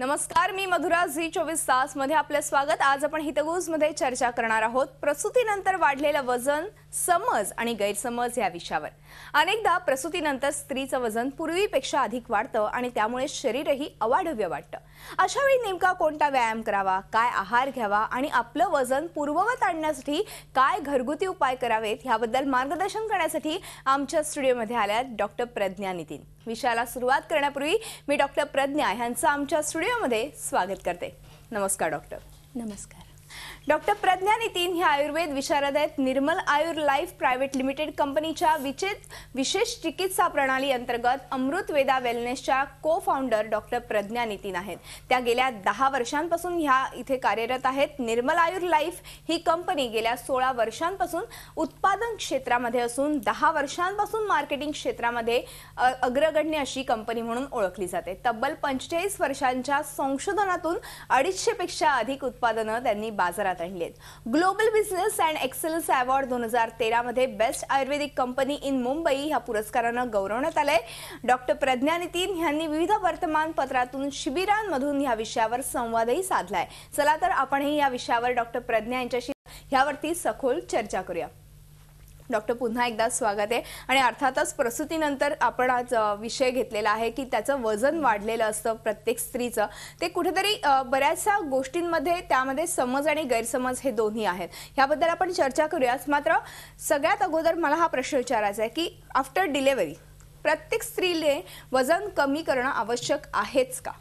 नमस्कार मी मधुरा झी चोवीस तास मध्ये आपलं स्वागत आज आपण हितगुज मध्ये चर्चा करणार आहोत प्रसूतीनंतर वाढलेलं वजन समज आणि गैरसमज या विषयावर अनेकदा प्रसूतीनंतर स्त्रीचं वजन पूर्वीपेक्षा अधिक वाढतं आणि त्यामुळे शरीरही अवाढव्य वाटतं अशावेळी नेमका कोणता व्यायाम करावा काय आहार घ्यावा आणि आपलं वजन पूर्ववत आणण्यासाठी काय घरगुती उपाय करावेत ह्याबद्दल मार्गदर्शन करण्यासाठी आमच्या स्टुडिओमध्ये आल्यात डॉक्टर प्रज्ञा नितीन विषयाला सुरुवात करण्यापूर्वी मी डॉक्टर प्रज्ञा ह्यांचं आमच्या स्टुडिओमध्ये स्वागत करते नमस्कार डॉक्टर नमस्कार डॉक्टर प्रज्ञा नितीन हे आयुर्वेद विशारद आहेत Nirmal Ayur life private limited कंपनीच्या विचित विशेष चिकित्सा प्रणाली अंतर्गत अमृतवेदा वेदा वेलनेसच्या को फाउंडर डॉक्टर प्रज्ञा नितीन आहेत त्या गेल्या दहा वर्षांपासून ह्या इथे कार्यरत आहेत निर्मल आयुर लाईफ ही कंपनी गेल्या सोळा वर्षांपासून उत्पादन क्षेत्रामध्ये असून दहा वर्षांपासून मार्केटिंग क्षेत्रामध्ये अग्रगण्य अशी कंपनी म्हणून ओळखली जाते तब्बल पंचेचाळीस वर्षांच्या संशोधनातून अडीचशेपेक्षा अधिक उत्पादनं त्यांनी बाजारात global business and excellence award दोन हजार तेरामध्ये best Ayurvedic company in Mumbai ह्या पुरस्कारानं गौरवण्यात आलंय डॉक्टर प्रज्ञा नितीन यांनी विविध वर्तमानपत्रातून शिबिरांमधून या विषयावर संवादही साधलाय चला तर आपणही या विषयावर डॉक्टर प्रज्ञा यांच्याशी यावरती सखोल चर्चा करूया डॉक्टर पुन्हा एकदा स्वागत आहे आणि अर्थातच प्रसूतीनंतर आपण आज विषय घेतलेला आहे की त्याचं वजन वाढलेलं असतं प्रत्येक स्त्रीचं ते कुठेतरी बऱ्याचशा गोष्टींमध्ये त्यामध्ये समज आणि गैरसमज हे दोन्ही आहेत ह्याबद्दल आपण चर्चा करूयाच मात्र सगळ्यात अगोदर मला हा प्रश्न विचारायचा आहे की आफ्टर डिलेवरी प्रत्येक स्त्रीने वजन कमी करणं आवश्यक आहेच का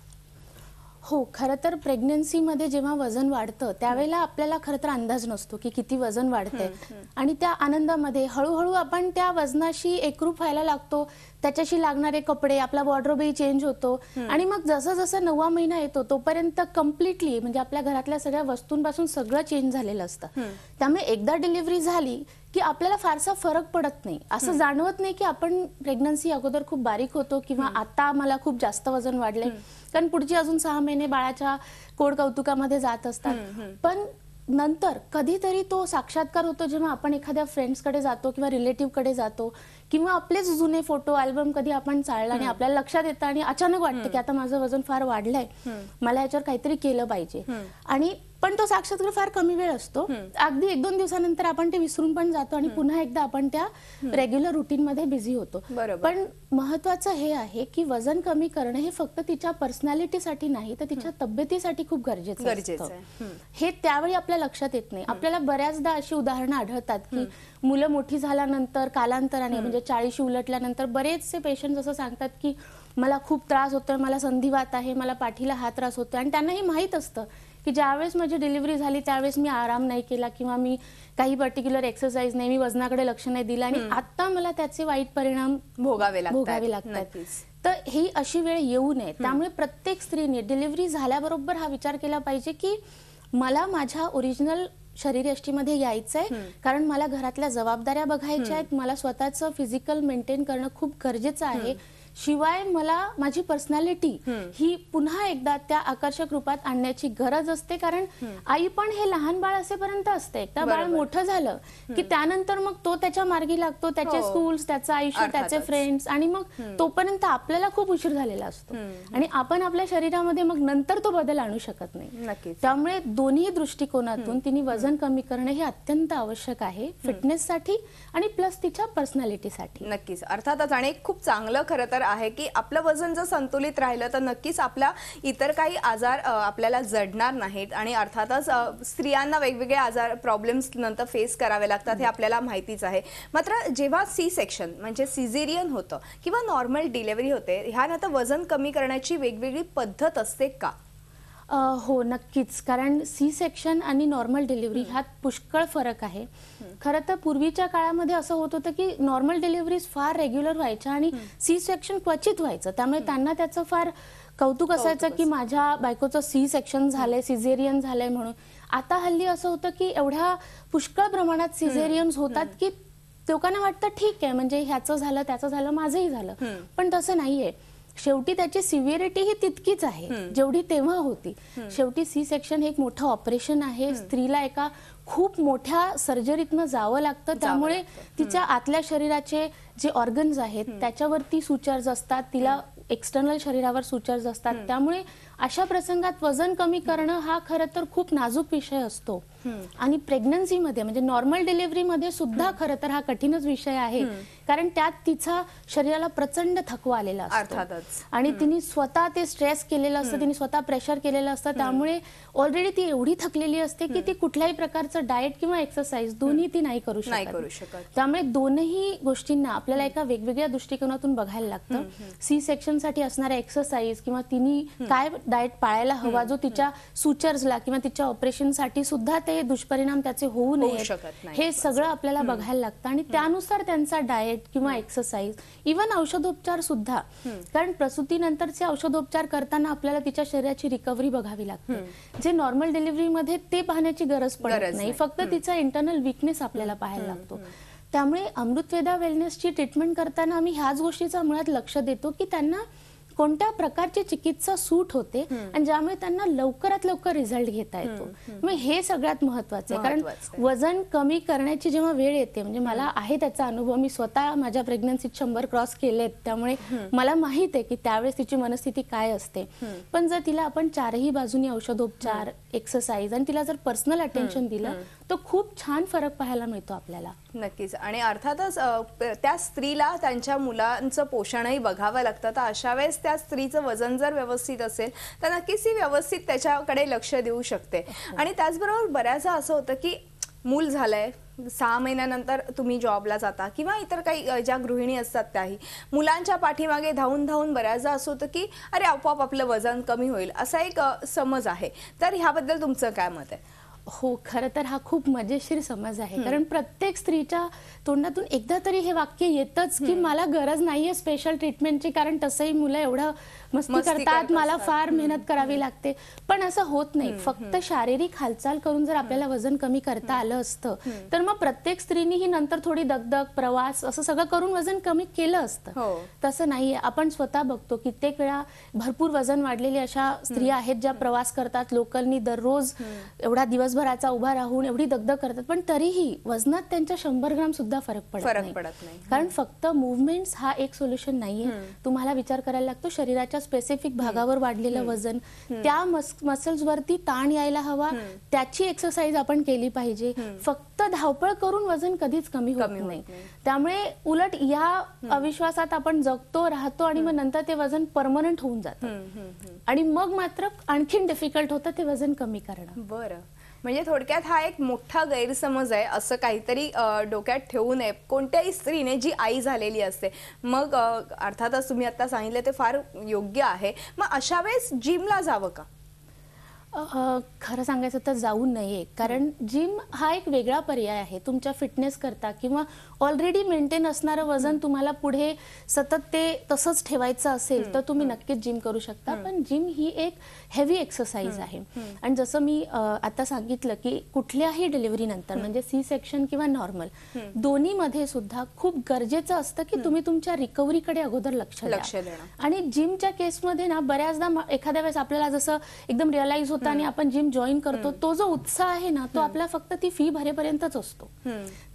हो खरं तर प्रेग्नन्सीमध्ये जेव्हा वजन वाढतं त्यावेळेला आपल्याला खरं तर अंदाज नसतो की किती वजन वाढतंय आणि त्या आनंदामध्ये हळूहळू आपण त्या वजनाशी एकरूप व्हायला लागतो त्याच्याशी लागणारे कपडे आपला वॉर्ड्रोबही चेंज होतो आणि मग जसं जसं नववा महिना येतो तोपर्यंत कम्प्लिटली म्हणजे आपल्या घरातल्या सगळ्या वस्तूंपासून सगळं चेंज झालेलं असतं त्यामुळे एकदा डिलिव्हरी झाली की आपल्याला फारसा फरक पडत नाही असं जाणवत नाही की आपण प्रेग्नन्सी अगोदर खूप बारीक होतो किंवा आता मला खूप जास्त वजन वाढले कारण पुढची अजून सहा महिने बाळाच्या कोड कौतुकामध्ये जात असतात पण नंतर कधीतरी तो साक्षात्कार होतो जेव्हा आपण एखाद्या फ्रेंड्सकडे जातो किंवा रिलेटिव्हकडे जातो किंवा आपलेच जुने फोटो अल्बम कधी आपण चालला आणि आपल्याला लक्षात येतं आणि अचानक वाटतं की आता माझं वजन फार वाढलंय मला याच्यावर काहीतरी केलं पाहिजे आणि पण तो साक्षात्कार फार कमी वेळ असतो अगदी एक दोन दिवसानंतर आपण ते विसरून पण जातो आणि पुन्हा एकदा आपण त्या रेग्युलर रुटीन मध्ये बिझी होतो पण महत्वाचं हे आहे की वजन कमी करणं हे फक्त तिच्या पर्सनॅलिटीसाठी नाही तर तिच्या तब्येतीसाठी खूप गरजेचं गरजेचं हे त्यावेळी आपल्या लक्षात येत नाही आपल्याला बऱ्याचदा अशी उदाहरणं आढळतात की मुलं मोठी झाल्यानंतर कालांतराने म्हणजे चाळीशी उलटल्यानंतर बरेचसे पेशंट असं सांगतात की मला खूप त्रास होतोय मला संधिवात आहे मला पाठीला हा त्रास होतोय आणि त्यांना हे माहीत असतं की ज्यावेळेस माझी डिलिव्हरी झाली त्यावेळेस मी आराम नाही केला किंवा मी काही पर्टिक्युलर एक्सरसाइज नाही मी वजनाकडे लक्ष नाही दिलं आणि आता मला त्याचे वाईट परिणाम भोगावे भोगावे लागतात तर ही अशी वेळ येऊ नये त्यामुळे प्रत्येक स्त्रीने डिलिव्हरी झाल्याबरोबर हा विचार केला पाहिजे की मला माझ्या ओरिजिनल शरीरयष्टीमध्ये यायचं आहे कारण मला घरातल्या जबाबदाऱ्या बघायच्या आहेत मला स्वतःचं फिजिकल मेंटेन करणं खूप गरजेचं आहे शिवाय मला माझी पर्सनॅलिटी ही पुन्हा एकदा त्या आकर्षक रूपात आणण्याची गरज असते कारण आई पण हे लहान बाळ असेपर्यंत असते एकदा बाळ मोठं झालं की त्यानंतर मग तो त्याच्या मार्गी लागतो त्याचे स्कूल्स हो. त्याचं आयुष्य त्याचे फ्रेंड्स आणि मग तोपर्यंत आपल्याला खूप उशीर झालेला असतो आणि आपण आपल्या शरीरामध्ये मग नंतर तो बदल आणू शकत नाही त्यामुळे दोन्ही दृष्टिकोनातून तिने वजन कमी करणे हे अत्यंत आवश्यक आहे फिटनेससाठी आणि प्लस तिच्या पर्सनॅलिटीसाठी नक्कीच अर्थातच आणि खूप चांगलं खरं तर आहे की आपलं वजन जर संतुलित राहिलं तर नक्कीच आपला इतर काही आजार आपल्याला जडणार नाहीत आणि अर्थातच स्त्रियांना वेगवेगळे आजार प्रॉब्लेम्स नंतर फेस करावे लागतात हे आपल्याला माहितीच आहे मात्र जेव्हा सी सेक्शन म्हणजे सिझेरियन होतं किंवा नॉर्मल डिलेवरी होते ह्यानंतर वजन कमी करण्याची वेगवेगळी पद्धत असते का हो नक्कीच कारण सी सेक्शन आणि नॉर्मल डिलिव्हरी ह्यात पुष्कळ फरक आहे खरं तर पूर्वीच्या काळामध्ये असं होत होतं की नॉर्मल डिलिव्हरीज फार रेग्युलर व्हायच्या आणि सी सेक्शन क्वचित व्हायचं त्यामुळे त्यांना त्याचं फार कौतुक असायचं की माझ्या बायकोचं सी सेक्शन झालंय सिझेरियन झालंय म्हणून आता हल्ली असं होतं की एवढ्या पुष्कळ प्रमाणात सिझेरियन्स होतात की लोकांना वाटतं ठीक आहे म्हणजे ह्याचं झालं त्याचं झालं माझंही झालं पण तसं नाहीये शेवटी त्याची सिव्हिरिटी ही तितकीच आहे जेवढी तेव्हा होती शेवटी सी सेक्शन हे एक मोठं ऑपरेशन आहे स्त्रीला एका खूप मोठ्या सर्जरीतनं जावं लागतं त्यामुळे तिच्या आतल्या शरीराचे जे ऑर्गन्स आहेत त्याच्यावरती सुचार्ज असतात तिला एक्सटर्नल शरीरावर सुचार्ज असतात त्यामुळे अशा प्रसंगात वजन कमी करणं हा खरं तर खूप नाजूक विषय असतो आणि प्रेग्नन्सीमध्ये म्हणजे नॉर्मल डिलिव्हरीमध्ये सुद्धा खरं तर हा कठीणच विषय आहे कारण त्यात तिचा शरीराला प्रचंड थकवा आलेला असतो आणि तिने स्वतः ते स्ट्रेस केलेलं असतं तिने स्वतः प्रेशर केलेलं असतं त्यामुळे ऑलरेडी ती एवढी थकलेली असते की ती कुठल्याही प्रकारचं डाएट किंवा एक्सरसाइज दोन्ही ती नाही करू शकत त्यामुळे दोनही गोष्टींना आपल्याला एका वेगवेगळ्या दृष्टिकोनातून बघायला लागतं सी सेक्शन साठी असणारा एक्सरसाइज किंवा तिने काय डाएट पाळायला हवा जो तिच्या सुचर्सला किंवा तिच्या ऑपरेशनसाठी सुद्धा ते हे दुष्परिणाम त्याचे होऊ नये हे सगळं आपल्याला बघायला लागतं आणि त्यानुसार त्यांचा डाएट किंवा एक्सरसाइज इवन औषधोपचार सुद्धा कारण प्रसूतीनंतरचे औषधोपचार करताना आपल्याला तिच्या शरीराची रिकव्हरी बघावी लागते जे नॉर्मल डिलिव्हरीमध्ये ते पाहण्याची गरज पडत नाही फक्त तिचा इंटरनल विकनेस आपल्याला पाहायला लागतो त्यामुळे अमृतवेदा वेलनेसची ट्रीटमेंट करताना आम्ही ह्याच गोष्टीचा मुळात लक्ष देतो की त्यांना कोणत्या प्रकारची चिकित्सा सूट होते आणि ज्यामुळे त्यांना लवकरात लवकर रिझल्ट घेता येतो हे सगळ्यात महत्वाचं आहे कारण वजन कमी करण्याची जेव्हा वेळ येते म्हणजे मला आहे त्याचा अनुभव मी स्वतः माझ्या प्रेग्नन्सीत शंभर क्रॉस केलेत त्यामुळे मला माहित आहे की त्यावेळेस तिची मनस्थिती काय असते पण जर तिला आपण चारही बाजूनी औषधोपचार एक्सरसाइज आणि तिला जर पर्सनल अटेन्शन दिलं तो खूप छान फरक पाहायला मिळतो आपल्याला नक्कीच आणि अर्थातच त्या स्त्रीला त्यांच्या मुलांचं पोषणही बघावं लागतं तर अशा वेळेस त्या स्त्रीचं वजन जर व्यवस्थित असेल तर नक्कीच ती व्यवस्थित त्याच्याकडे लक्ष देऊ शकते हो. आणि त्याचबरोबर बऱ्याचदा असं होतं की मूल झालंय सहा महिन्यानंतर तुम्ही जॉबला जाता किंवा इतर काही ज्या गृहिणी असतात त्याही मुलांच्या पाठीमागे धावून धावून बऱ्याचदा असं होतं की अरे आपोआप आपलं वजन कमी होईल असा एक समज आहे तर ह्याबद्दल तुमचं काय मत आहे हो खरं तर हा खूप मजेशीर समज आहे कारण प्रत्येक स्त्रीच्या तोंडातून एकदा तरी हे वाक्य येतच की मला गरज नाहीये स्पेशल ट्रीटमेंटची कारण तसंही मुलं एवढं मस्ती करतात मला फार मेहनत करावी लागते पण असं होत नाही फक्त शारीरिक हालचाल करून जर आपल्याला वजन कमी करता आलं असतं तर मग प्रत्येक स्त्रीनी ही नंतर थोडी दगदग प्रवास असं सगळं करून वजन कमी केलं असतं हो. तसं नाहीये आपण स्वतः बघतो कित्येक वेळा भरपूर वजन वाढलेली अशा स्त्रिया आहेत ज्या प्रवास करतात लोकलनी दररोज एवढा दिवसभराचा उभा राहून एवढी दगदग करतात पण तरीही वजनात त्यांच्या शंभर ग्राम सुद्धा फरक पडत नाही कारण फक्त मुवमेंट हा एक सोल्युशन नाहीये तुम्हाला विचार करायला लागतो शरीराच्या स्पेसिफिक भागावर वाढलेलं वजन त्या मसल्सवरती ताण यायला हवा त्याची एक्सरसाइज आपण केली पाहिजे फक्त धावपळ करून वजन कधीच कमी होत नाही त्यामुळे उलट या अविश्वासात आपण जगतो राहतो आणि मग नंतर ते वजन परमनंट होऊन जात आणि मग मात्र आणखीन डिफिकल्ट होतं ते वजन कमी करणं बरं म्हणजे थोडक्यात हा एक मोठा गैरसमज आहे असं काहीतरी डोक्यात ठेवू नये कोणत्याही स्त्रीने जी आई झालेली असते मग अर्थातच तुम्ही आता सांगितलं ते फार योग्य आहे मग अशा वेळेस जिमला जावं का खरं सांगायचं तर जाऊ नये कारण जिम हा एक वेगळा पर्याय आहे तुमच्या फिटनेस करता किंवा ऑलरेडी मेंटेन असणारं वजन तुम्हाला पुढे सतत ते तसंच ठेवायचं असेल तर तुम्ही नक्कीच जिम करू शकता पण जिम ही एक हेवी एक्सरसाइज आहे आणि जसं मी आता सांगितलं की कुठल्याही डिलिव्हरी नंतर म्हणजे सी सेक्शन किंवा नॉर्मल दोन्ही मध्ये सुद्धा खूप गरजेचं असतं की तुम्ही तुमच्या रिकव्हरीकडे अगोदर लक्ष लक्ष आणि जिमच्या केसमध्ये ना बऱ्याचदा एखाद्या वेळेस आपल्याला जसं एकदम रिअलाइज होतं आणि आपण जिम जॉईन करतो तो जो उत्साह आहे ना तो आपला फक्त ती फी भरेपर्यंतच असतो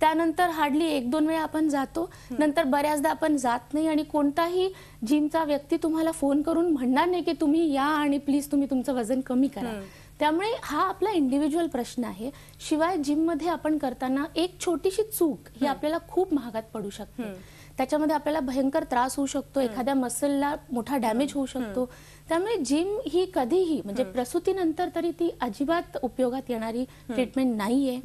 त्यानंतर हार्डली एक दोन वेळा आपण जातो नंतर बऱ्याचदा आपण जात नाही आणि कोणताही जिमचा व्यक्ती तुम्हाला फोन करून म्हणणार नाही की तुम्ही या आणि प्लीज तुम्ही तुमचं वजन कमी करा त्यामुळे हा आपला इंडिव्हिज्युअल प्रश्न आहे शिवाय जिममध्ये आपण करताना एक छोटीशी चूक ही आपल्याला खूप महागात पडू शकते त्याच्यामध्ये आपल्याला भयंकर त्रास होऊ शकतो एखाद्या मसलला मोठा डॅमेज होऊ शकतो त्यामुळे जिम ही कधीही म्हणजे प्रसूतीनंतर तरी ती अजिबात उपयोगात येणारी ट्रीटमेंट नाहीये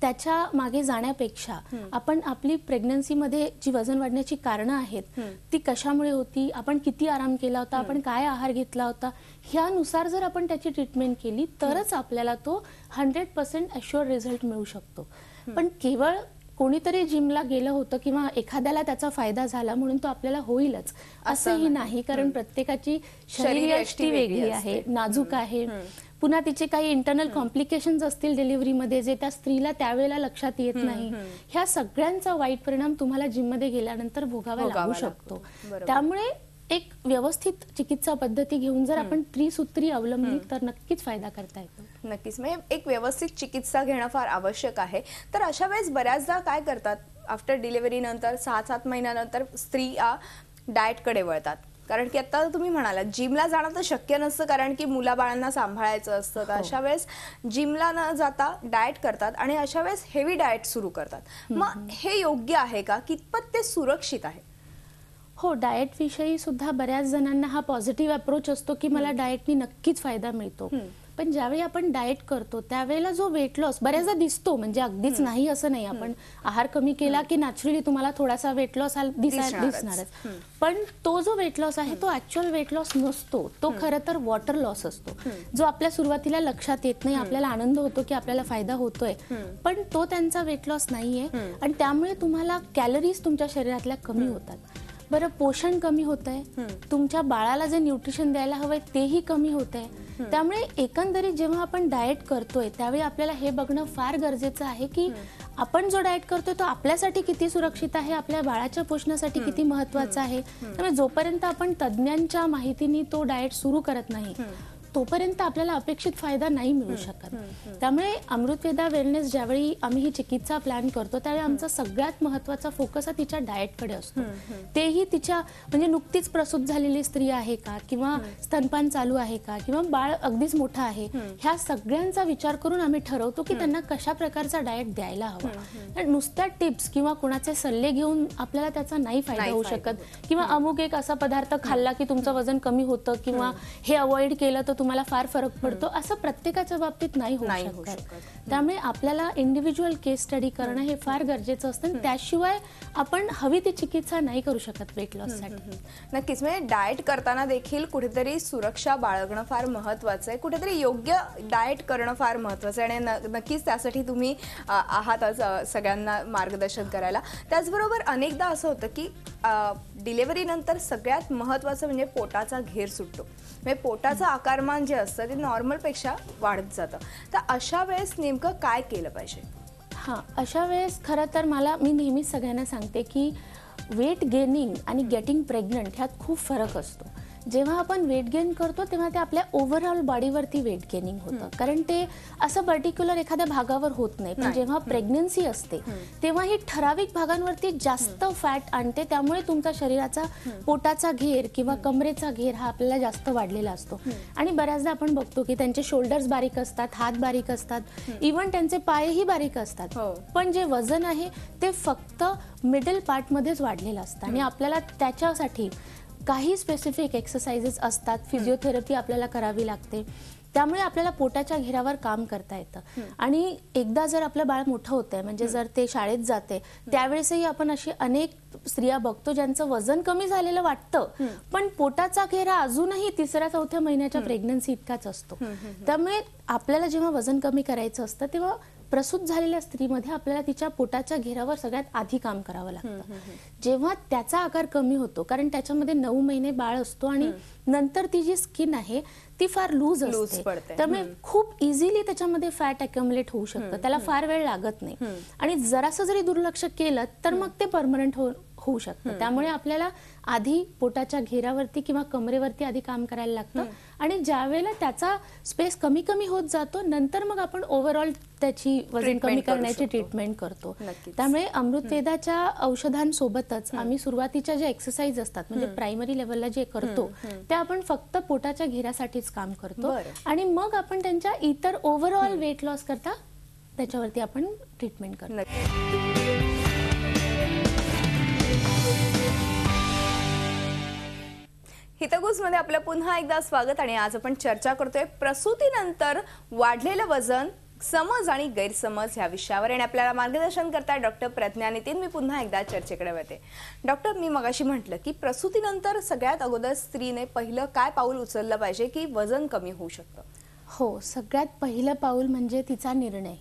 त्याच्या मागे जाण्यापेक्षा आपण आपली प्रेग्नन्सीमध्ये जी वजन वाढण्याची कारणं आहेत ती कशामुळे होती आपण किती आराम केला होता आपण काय आहार घेतला होता ह्यानुसार जर आपण त्याची ट्रीटमेंट केली तरच आपल्याला तो हंड्रेड पर्सेंट अश्युअर रिझल्ट मिळू शकतो पण केवळ कोणीतरी जिमला गेलं होतं किंवा एखाद्याला त्याचा फायदा झाला म्हणून तो आपल्याला होईलच असंही नाही कारण प्रत्येकाची शरीरयष्टी वेगळी आहे नाजूक आहे पुन्हा तिचे काही इंटरनल कॉम्प्लिकेशन असतील डिलिव्हरीमध्ये जे त्या स्त्रीला त्यावेळेला लक्षात येत नाही ह्या सगळ्यांचा वाईट परिणाम तुम्हाला जिममध्ये गेल्यानंतर भोगावा लागू शकतो त्यामुळे एक व्यवस्थित चिकित्सा पद्धती घेऊन जर आपण त्रिसूत्री अवलंबली तर नक्कीच फायदा करता येतो नक्कीच म्हणजे एक व्यवस्थित चिकित्सा घेणं फार आवश्यक आहे तर अशा वेळेस बऱ्याचदा काय करतात आफ्टर डिलिव्हरी नंतर सहा सात महिन्यानंतर स्त्रिया डाएटकडे वळतात कारण की आता तुम्ही म्हणाला जिमला जाणं तर शक्य नसतं कारण की मुलाबाळांना सांभाळायचं असतं तर हो. अशा वेळेस जिमला न जाता डाएट करतात आणि अशा वेळेस हेवी डाएट सुरू करतात मग हे योग्य आहे का कितपत ते सुरक्षित आहे हो विषयी सुद्धा बऱ्याच जणांना हा पॉझिटिव्ह अप्रोच असतो की मला डाएटनी नक्कीच फायदा मिळतो पण ज्यावेळी आपण डाएट करतो त्यावेळेला जो वेट लॉस बऱ्याचदा दिसतो म्हणजे अगदीच नाही असं नाही आपण आहार कमी केला की नॅचरली तुम्हाला थोडासा वेट लॉस दिसणार पण तो जो वेट लॉस आहे तो ऍक्च्युअल वेट लॉस नसतो तो खरं तर वॉटर लॉस असतो जो आपल्या सुरुवातीला लक्षात येत नाही आपल्याला आनंद होतो की आपल्याला फायदा होतोय पण तो त्यांचा वेट लॉस नाहीये आणि त्यामुळे तुम्हाला कॅलरीज तुमच्या शरीरातल्या कमी होतात बरं पोषण कमी होत आहे तुमच्या बाळाला जे न्यूट्रिशन द्यायला हवंय तेही कमी होत आहे त्यामुळे एकंदरीत जेव्हा आपण डाएट करतोय त्यावेळी आपल्याला हे बघणं फार गरजेचं आहे की आपण जो डाएट करतोय तो आपल्यासाठी किती सुरक्षित आहे आपल्या बाळाच्या पोषणासाठी किती महत्वाचं आहे त्यामुळे जोपर्यंत आपण तज्ज्ञांच्या माहितीने तो डाएट सुरू करत नाही तोपर्यंत आपल्याला अपेक्षित फायदा नाही मिळू शकत त्यामुळे अमृतवेदा वेलनेस ज्यावेळी आम्ही ही चिकित्सा प्लॅन करतो त्यावेळी आमचा सगळ्यात महत्वाचा फोकस हा तिच्या डाएटकडे असतो तेही तिच्या म्हणजे नुकतीच प्रसूत झालेली स्त्री आहे का किंवा स्तनपान चालू आहे का किंवा बाळ अगदीच मोठा आहे ह्या सगळ्यांचा विचार करून आम्ही ठरवतो की त्यांना कशा प्रकारचा डाएट द्यायला हवा नुसत्या टिप्स किंवा कोणाचे सल्ले घेऊन आपल्याला त्याचा नाही फायदा होऊ शकत किंवा अमुक एक असा पदार्थ खाल्ला की तुमचं वजन कमी होतं किंवा हे अवॉइड केलं तर तुम्हाला फार फरक पडतो असं प्रत्येकाच्या बाबतीत नाही होऊ शकत त्यामुळे आपल्याला इंडिव्हिज्युअल केस स्टडी करणं हे फार गरजेचं असतं आणि त्याशिवाय आपण हवी ती चिकित्सा नाही करू शकत वेट लॉससाठी नक्कीच म्हणजे डाएट करताना देखील कुठेतरी सुरक्षा बाळगणं फार महत्वाचं आहे कुठेतरी योग्य डाएट करणं फार महत्वाचं आहे आणि नक्कीच त्यासाठी तुम्ही आहात आज सगळ्यांना मार्गदर्शन करायला त्याचबरोबर अनेकदा असं होतं की नंतर सगळ्यात महत्त्वाचं म्हणजे पोटाचा घेर सुटतो म्हणजे पोटाचा आकार प्रमाण जे असतं ते नॉर्मलपेक्षा वाढत जातं तर अशा वेळेस नेमकं काय केलं पाहिजे हां अशा वेळेस खरं तर मला मी नेहमीच सगळ्यांना सांगते की वेट गेनिंग आणि गेटिंग प्रेग्नंट ह्यात खूप फरक असतो जेव्हा आपण वेट गेन करतो तेव्हा ते आपल्या ओव्हरऑल बॉडीवरती वेट गेनिंग होतं कारण ते असं पर्टिक्युलर एखाद्या भागावर होत नाही पण जेव्हा प्रेग्नन्सी असते तेव्हा ही ठराविक भागांवरती जास्त फॅट आणते त्यामुळे तुमचा शरीराचा पोटाचा घेर किंवा कमरेचा घेर हा आपल्याला जास्त वाढलेला असतो आणि बऱ्याचदा आपण बघतो की त्यांचे शोल्डर्स बारीक असतात हात बारीक असतात इव्हन त्यांचे पायही बारीक असतात हो. पण जे वजन आहे ते फक्त मिडल पार्टमध्येच वाढलेलं असतं आणि आपल्याला त्याच्यासाठी काही स्पेसिफिक एक्सरसाइजेस असतात फिजिओथेरपी आपल्याला करावी लागते त्यामुळे आपल्याला पोटाच्या घेरावर काम करता येतं आणि एकदा जर आपलं बाळ मोठं होत आहे म्हणजे जर ते शाळेत जाते त्यावेळेसही आपण अशी अनेक स्त्रिया बघतो ज्यांचं वजन कमी झालेलं वाटतं पण पोटाचा घेरा अजूनही तिसऱ्या चौथ्या महिन्याच्या प्रेग्नन्सी इतकाच असतो त्यामुळे आपल्याला जेव्हा वजन कमी करायचं असतं तेव्हा प्रसूत झालेल्या स्त्रीमध्ये आपल्याला तिच्या पोटाच्या घेरावर सगळ्यात आधी काम करावं लागतं जेव्हा त्याचा आकार कमी होतो कारण त्याच्यामध्ये नऊ महिने बाळ असतो आणि नंतर ती जी स्किन आहे ती फार लूज असते त्यामुळे खूप इझिली त्याच्यामध्ये फॅट अक्युमुलेट होऊ शकतं त्याला फार वेळ लागत नाही आणि जरासं जरी दुर्लक्ष केलं तर मग ते परमनंट हो होऊ शकतं त्यामुळे आपल्याला आधी पोटाच्या घेरावरती किंवा कमरेवरती आधी काम करायला लागतं आणि ज्यावेळेला त्याचा स्पेस कमी कमी होत जातो नंतर मग आपण ओव्हरऑल त्याची वजन कमी करण्याची ट्रीटमेंट करतो त्यामुळे अमृतवेदाच्या औषधांसोबतच आम्ही सुरुवातीच्या ज्या एक्सरसाइज असतात म्हणजे प्रायमरी लेवलला जे करतो त्या आपण फक्त पोटाच्या घेरासाठीच काम करतो आणि मग आपण त्यांच्या इतर ओव्हरऑल वेट लॉस करता त्याच्यावरती आपण ट्रीटमेंट करतो हितगुजमध्ये आपलं पुन्हा एकदा स्वागत आणि आज आपण चर्चा करतोय प्रसूतीनंतर वाढलेलं वजन समज आणि गैरसमज या विषयावर आणि आपल्याला मार्गदर्शन करताय डॉक्टर प्रज्ञा नितीन मी पुन्हा एकदा चर्चेकडे वळते डॉक्टर मी मगाशी म्हटलं की प्रसूतीनंतर सगळ्यात अगोदर स्त्रीने पहिलं काय पाऊल उचललं पाहिजे की वजन कमी होऊ शकतं हो सगळ्यात पहिलं पाऊल म्हणजे तिचा निर्णय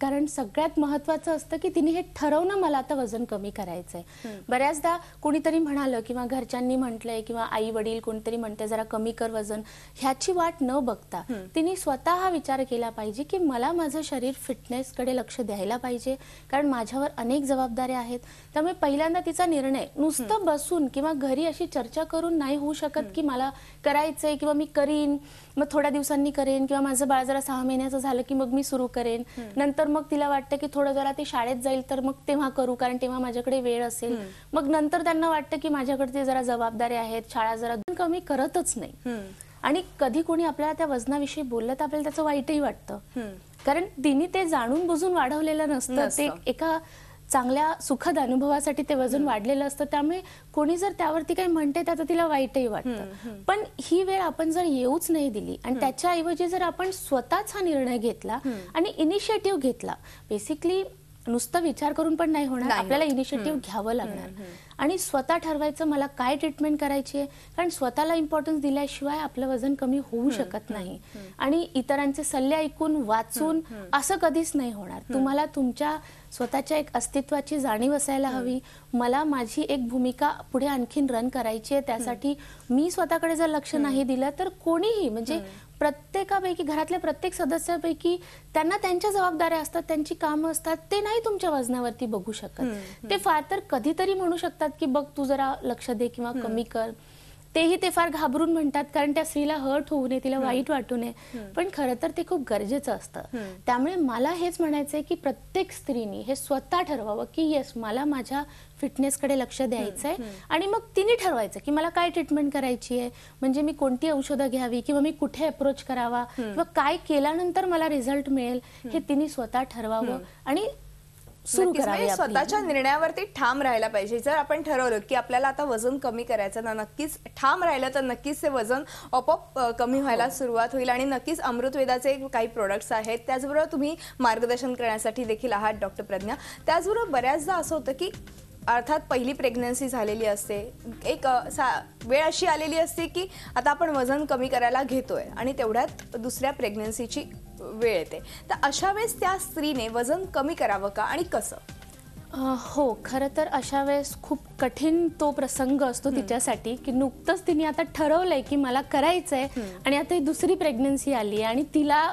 कारण सगळ्यात महत्वाचं असतं की तिने हे ठरवणं मला आता वजन कमी करायचं आहे बऱ्याचदा कोणीतरी म्हणालं किंवा घरच्यांनी म्हटलंय किंवा आई वडील कोणीतरी म्हणते जरा कमी कर वजन ह्याची वाट न बघता तिने स्वतः हा विचार केला पाहिजे की मला माझं शरीर फिटनेसकडे लक्ष द्यायला पाहिजे कारण माझ्यावर अनेक जबाबदाऱ्या आहेत त्यामुळे पहिल्यांदा तिचा निर्णय नुसतं बसून किंवा घरी अशी चर्चा करून नाही होऊ शकत की मला करायचंय किंवा मी करीन मग थोड्या दिवसांनी करेन किंवा माझं बाळ जरा सहा महिन्याचं झालं की मग मी सुरू करेन नंतर मग तिला वाटतं की थोडं जरा ती शाळेत जाईल तर मग तेव्हा करू कारण तेव्हा माझ्याकडे वेळ असेल मग नंतर त्यांना वाटतं की माझ्याकडे ते जरा जबाबदारी आहेत शाळा जरा कमी करतच नाही आणि कधी कोणी आपल्याला त्या वजनाविषयी बोललं तर आपल्याला त्याचं वाईटही वाटतं कारण तिने ते जाणून बुजून वाढवलेलं नसतं ते एका चांगल्या सुखद अनुभवासाठी ते वजन वाढलेलं असतं त्यामुळे कोणी जर त्यावरती काही म्हणते त्याचं तिला वाईटही वाटतं पण ही वेळ आपण जर येऊच नाही दिली आणि त्याच्याऐवजी जर आपण स्वतःच हा निर्णय घेतला आणि इनिशिएटिव्ह घेतला बेसिकली नुसतं विचार करून पण नाही होणार आपल्याला इनिशिएटिव्ह घ्यावं लागणार आणि स्वतः ठरवायचं मला काय ट्रीटमेंट करायची आहे कारण स्वतःला इम्पॉर्टन्स दिल्याशिवाय आपलं वजन कमी होऊ शकत नाही आणि इतरांचे सल्ले ऐकून वाचून असं कधीच नाही होणार तुम्हाला तुमच्या स्वतःच्या एक अस्तित्वाची जाणीव असायला हवी मला माझी एक भूमिका पुढे आणखीन रन करायची आहे त्यासाठी मी स्वतःकडे जर लक्ष नाही दिलं तर कोणीही म्हणजे प्रत्येकापैकी घरातल्या प्रत्येक सदस्यापैकी त्यांना त्यांच्या जबाबदाऱ्या असतात त्यांची कामं असतात ते नाही तुमच्या वजनावरती बघू शकत ते फार तर कधीतरी म्हणू शकतात की बघ तू जरा लक्ष दे किंवा कमी कर तेही ते फार घाबरून म्हणतात कारण त्या स्त्रीला हर्ट होऊ नये तिला वाईट वाटू नये पण खरं तर ते खूप गरजेचं असतं त्यामुळे मला हेच म्हणायचं आहे की प्रत्येक स्त्रीनी हे स्वतः ठरवावं की येस मला माझ्या फिटनेसकडे लक्ष द्यायचं आणि मग तिने ठरवायचं की मला काय ट्रीटमेंट करायची आहे म्हणजे मी कोणती औषधं घ्यावी किंवा मी कुठे अप्रोच करावा किंवा काय केल्यानंतर मला रिझल्ट मिळेल हे तिने स्वतः ठरवावं आणि म्हणजे स्वतःच्या निर्णयावरती ठाम राहायला पाहिजे जर आपण ठरवलं की आपल्याला आता वजन कमी करायचं ना नक्कीच ठाम राहिलं तर नक्कीच ते वजन आपोआप कमी हो. व्हायला सुरुवात होईल आणि नक्कीच अमृतवेदाचे काही प्रोडक्ट्स आहेत त्याचबरोबर तुम्ही मार्गदर्शन करण्यासाठी देखील आहात डॉक्टर प्रज्ञा त्याचबरोबर बऱ्याचदा असं होतं की अर्थात पहिली प्रेग्नन्सी झालेली असते एक सा वेळ अशी आलेली असते की आता आपण वजन कमी करायला घेतोय आणि तेवढ्यात दुसऱ्या प्रेग्नन्सीची वेळ येते तर अशा वेळेस त्या स्त्रीने वजन कमी करावं का आणि कसं हो खरं तर अशा वेळेस खूप कठीण तो प्रसंग असतो तिच्यासाठी की नुकतंच तिने आता ठरवलंय की मला करायचंय आणि आता ही दुसरी प्रेग्नन्सी आली आणि तिला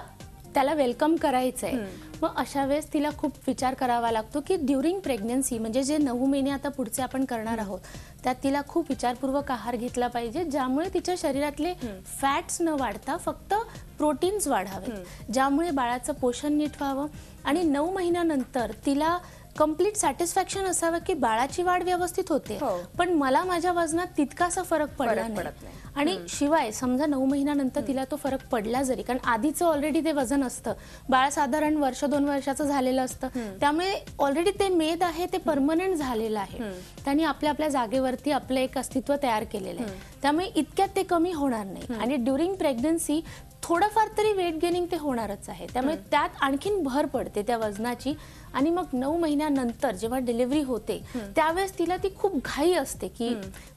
त्याला वेलकम करायचंय मग अशा वेळेस तिला खूप विचार करावा लागतो की ड्युरिंग प्रेग्नन्सी म्हणजे जे नऊ महिने आता पुढचे आपण करणार आहोत त्यात तिला खूप विचारपूर्वक आहार घेतला पाहिजे ज्यामुळे तिच्या शरीरातले फॅट्स न वाढता फक्त प्रोटीन्स वाढावेत ज्यामुळे बाळाचं पोषण नीट व्हावं आणि नऊ महिन्यानंतर तिला कम्प्लीट सॅटिस्फॅक्शन असावं की बाळाची वाढ व्यवस्थित होते हो. पण मला माझ्या वजनात तितकासा फरक पडला नाही आणि शिवाय समजा नऊ महिन्यानंतर तिला तो फरक पडला जरी कारण आधीच ऑलरेडी ते वजन असतं बाळ साधारण वर्ष दोन वर्षाचं झालेलं असतं त्यामुळे ऑलरेडी ते मेद आहे ते परमनंट झालेलं आहे त्यांनी आपल्या आपल्या जागेवरती आपलं एक अस्तित्व तयार केलेलं आहे त्यामुळे इतक्यात ते कमी होणार नाही आणि ड्युरिंग प्रेग्नन्सी थोडंफार तरी वेट गेनिंग ते होणारच आहे त्यामुळे त्यात आणखीन भर पडते त्या वजनाची आणि मग नऊ महिन्यानंतर जेव्हा डिलिव्हरी होते त्यावेळेस तिला ती खूप घाई असते की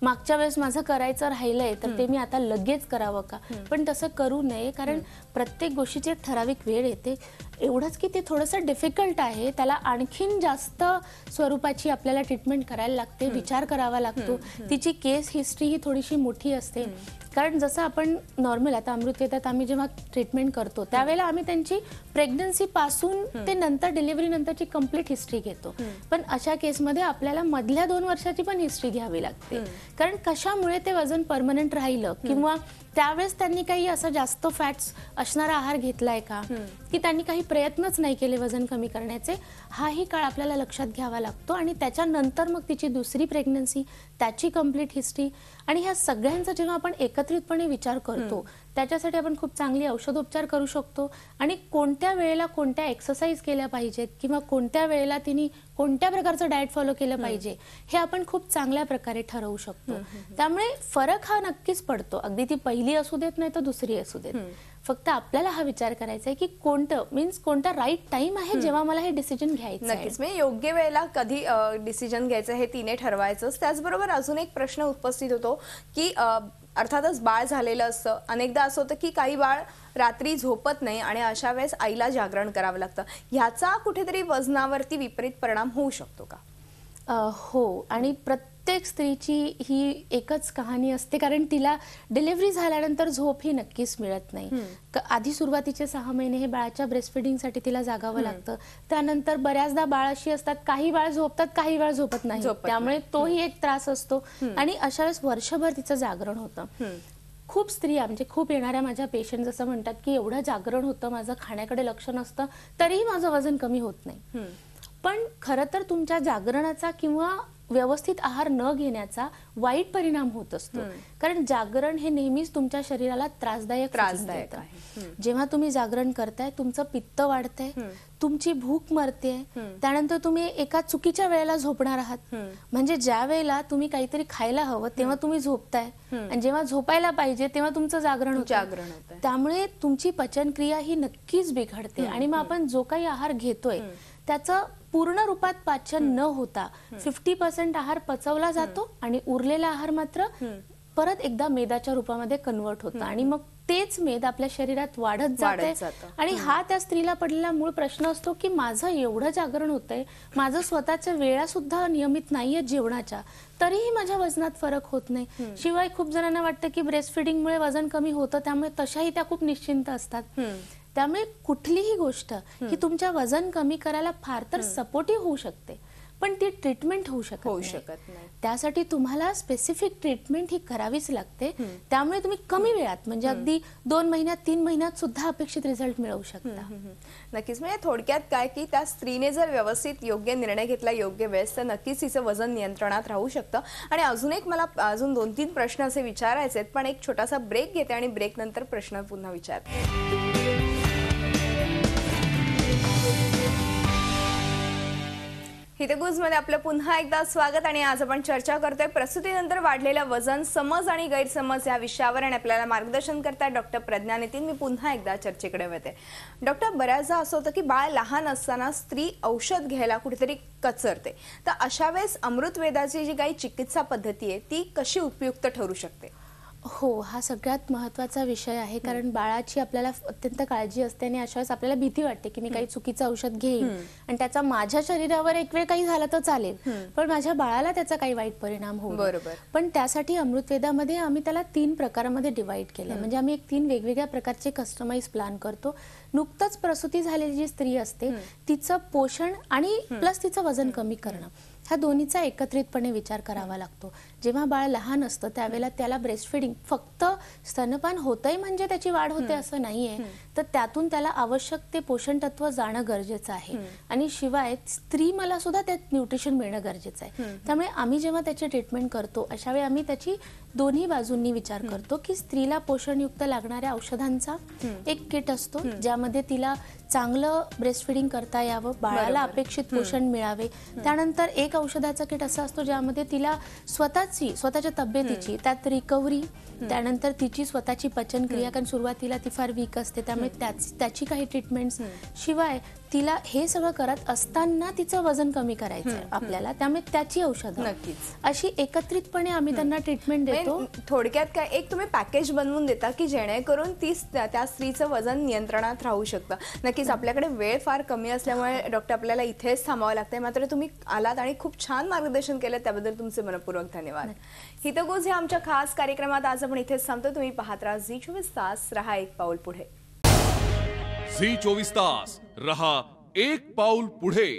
मागच्या वेळेस माझं करायचं राहिलंय तर ते मी आता लगेच करावं का पण तसं करू नये कारण प्रत्येक गोष्टीची एक ठराविक वेळ येते एवढंच की ते थोडंसं डिफिकल्ट आहे त्याला आणखीन जास्त स्वरूपाची आपल्याला ट्रीटमेंट करायला लागते विचार करावा लागतो तिची केस हिस्ट्री ही थोडीशी मोठी असते कारण जसं आपण नॉर्मल आता अमृत येतात आम्ही जेव्हा ट्रीटमेंट करतो त्यावेळेला आम्ही त्यांची प्रेग्नन्सी पासून ते नंतर डिलिव्हरी नंतरची कम्प्लीट हिस्ट्री घेतो पण अशा केसमध्ये आपल्याला मधल्या दोन वर्षाची पण हिस्ट्री घ्यावी लागते कारण कशामुळे ते वजन परमनंट राहिलं किंवा त्यावेळेस त्यांनी काही असा जास्त फॅट्स असणारा आहार घेतलाय का की त्यांनी काही प्रयत्नच नाही केले वजन कमी करण्याचे हाही काळ आपल्याला लक्षात घ्यावा लागतो आणि त्याच्यानंतर मग तिची दुसरी प्रेग्नन्सी त्याची कम्प्लीट हिस्ट्री आणि ह्या सगळ्यांचा जेव्हा आपण एकत्रितपणे विचार करतो त्याच्यासाठी आपण खूप चांगली औषधोपचार करू शकतो आणि कोणत्या वेळेला कोणत्या एक्सरसाइज केल्या पाहिजेत किंवा कोणत्या वेळेला तिने कोणत्या प्रकारचं डाएट फॉलो केलं पाहिजे हे आपण खूप चांगल्या प्रकारे ठरवू शकतो त्यामुळे फरक हा नक्कीच पडतो अगदी ती पहिली असू देत नाही तर दुसरी असू देत फक्त आपल्याला हा विचार करायचा आहे की कोणतं मीन्स कोणता राईट टाइम आहे जेव्हा मला हे डिसिजन घ्यायचं नक्कीच म्हणजे योग्य वेळेला कधी डिसिजन घ्यायचं हे तिने ठरवायचं त्याचबरोबर अजून एक प्रश्न उपस्थित होतो की अर्थातच बाळ झालेलं असतं अनेकदा असं होतं की काही बाळ रात्री झोपत नाही आणि अशा वेळेस आईला जागरण करावं लागतं ह्याचा कुठेतरी वजनावरती विपरीत परिणाम होऊ शकतो का हो आणि प्रत्येक प्रत्येक स्त्रीची ही एकच कहाणी असते कारण तिला डिलिव्हरी झाल्यानंतर झोप ही नक्कीच मिळत नाही आधी सुरुवातीचे सहा महिने हे बाळाच्या साठी तिला जागावं लागतं त्यानंतर बऱ्याचदा बाळ अशी असतात काही बाळ झोपतात काही वेळ झोपत नाही त्यामुळे तोही एक त्रास असतो आणि अशा वेळेस वर्षभर तिचं जागरण होतं खूप स्त्रिया म्हणजे खूप येणाऱ्या माझ्या पेशंट असं म्हणतात की एवढं जागरण होतं माझं खाण्याकडे लक्ष नसतं तरीही माझं वजन कमी होत नाही पण खरं तर तुमच्या जागरणाचा किंवा व्यवस्थित आहार न घेण्याचा वाईट परिणाम होत असतो कारण जागरण हे नेहमीच तुमच्या शरीराला त्रासदायक त्रासदायक जेव्हा तुम्ही जागरण करताय तुमचं पित्त वाढतंय तुमची भूक मरते त्यानंतर तुम्ही एका चुकीच्या वेळेला झोपणार आहात म्हणजे ज्या वेळेला तुम्ही काहीतरी खायला हवं तेव्हा तुम्ही झोपताय आणि जेव्हा झोपायला पाहिजे तेव्हा तुमचं जागरण जागरण त्यामुळे तुमची पचनक्रिया ही नक्कीच बिघडते आणि मग आपण जो काही आहार घेतोय त्याचं पूर्ण रूपात पाचन न होता फिफ्टी पर्सेंट आहार पचवला जातो आणि उरलेला आहार मात्र परत एकदा मेदाच्या रूपामध्ये कन्वर्ट होतं आणि मग तेच मेद आपल्या शरीरात वाढत जाते आणि हा त्या स्त्रीला पडलेला मूळ प्रश्न असतो की माझं एवढं जागरण होतंय माझं स्वतःच्या वेळा सुद्धा नियमित नाहीये जेवणाच्या तरीही माझ्या वजनात फरक होत नाही शिवाय खूप जणांना वाटतं की ब्रेस्ट फिडिंगमुळे वजन कमी होतं त्यामुळे तशाही त्या खूप निश्चिंत असतात त्यामुळे कुठलीही गोष्ट की तुमच्या वजन कमी करायला फार तर सपोर्टिव्ह होऊ शकते पण ती ट्रीटमेंट होऊ शकत होऊ शकत नाही त्यासाठी तुम्हाला स्पेसिफिक ट्रीटमेंट ही करावीच लागते त्यामुळे तुम्ही कमी वेळात म्हणजे अगदी दोन महिन्यात तीन महिन्यात सुद्धा अपेक्षित रिझल्ट मिळवू शकता नक्कीच म्हणजे थोडक्यात काय की त्या स्त्रीने जर व्यवस्थित योग्य निर्णय घेतला योग्य वेळेस तर नक्कीच तिचं वजन नियंत्रणात राहू शकतं आणि अजून एक मला अजून दोन तीन प्रश्न असे विचारायचे पण एक छोटासा ब्रेक घेते आणि ब्रेक नंतर प्रश्न पुन्हा विचारते हिते गुजमध्ये आपलं पुन्हा एकदा स्वागत आणि आज आपण चर्चा करतोय प्रसूतीनंतर वाढलेलं वजन समज आणि गैरसमज या विषयावर आणि आपल्याला मार्गदर्शन करताय डॉक्टर प्रज्ञा नितीन मी पुन्हा एकदा चर्चेकडे येते डॉक्टर बऱ्याचदा असं होतं की बाळ लहान असताना स्त्री औषध घ्यायला कुठेतरी कचरते तर अशा वेळेस अमृतवेदाची जी काही चिकित्सा पद्धती आहे ती कशी उपयुक्त ठरू शकते हो हा सगळ्यात महत्वाचा विषय आहे कारण बाळाची आपल्याला अत्यंत काळजी असते आणि अशा वेळेस आपल्याला भीती वाटते की मी काही चुकीचं औषध घेईन आणि त्याचा माझ्या शरीरावर एक वेळ काही झाला तर चालेल पण माझ्या बाळाला त्याचा काही वाईट परिणाम होईल बरोबर पण त्यासाठी अमृतवेदामध्ये आम्ही त्याला तीन प्रकारामध्ये डिवाइड केलं म्हणजे आम्ही एक तीन वेगवेगळ्या प्रकारचे कस्टमाइज प्लॅन करतो नुकतंच प्रसूती झालेली जी स्त्री असते तिचं पोषण आणि प्लस तिचं वजन कमी करणं ह्या दोन्हीचा एकत्रितपणे विचार करावा लागतो जेव्हा बाळ लहान असतं त्यावेळेला त्याला ब्रेस्ट फिडिंग फक्त स्तनपान होतंय म्हणजे त्याची वाढ होते असं नाहीये तर त्यातून त्याला आवश्यक ते पोषण तत्व जाणं गरजेचं आहे आणि शिवाय स्त्री मला सुद्धा त्यात न्यूट्रिशन मिळणं गरजेचं आहे त्यामुळे आम्ही जेव्हा त्याची ट्रीटमेंट करतो अशा वेळी आम्ही त्याची दोन्ही बाजूंनी विचार करतो की स्त्रीला पोषणयुक्त लागणाऱ्या औषधांचा एक किट असतो ज्यामध्ये तिला चांगलं फिडिंग करता यावं बाळाला अपेक्षित पोषण मिळावे त्यानंतर एक औषधाचा किट असा असतो ज्यामध्ये तिला स्वतः स्वतःची स्वतःच्या तब्येतीची त्यात रिकव्हरी त्यानंतर तिची स्वतःची पचनक्रिया कारण सुरुवातीला ती फार वीक असते त्यामुळे त्याची काही ट्रीटमेंट्स शिवाय तिला हे सगळं करत असताना तिचं वजन कमी करायचं आपल्याला त्यामुळे त्याची औषध नक्कीच अशी एकत्रितपणे आम्ही त्यांना ट्रीटमेंट देतो थोडक्यात काय एक तुम्ही पॅकेज बनवून देता की जेणेकरून ती त्या स्त्रीचं वजन नियंत्रणात राहू शकतं नक्कीच आपल्याकडे वेळ फार कमी असल्यामुळे डॉक्टर आपल्याला इथेच थांबावं लागतंय मात्र तुम्ही आलात आणि खूप छान मार्गदर्शन केलं त्याबद्दल तुमचे मनपूर्वक धन्यवाद हितगोज ह्या आमच्या खास कार्यक्रमात आज आपण इथेच थांबतो तुम्ही पाहत राहा झी चोवीस तास रहा एक पाऊल पुढे झी चोवीस तास रहा एक पाऊल पुढे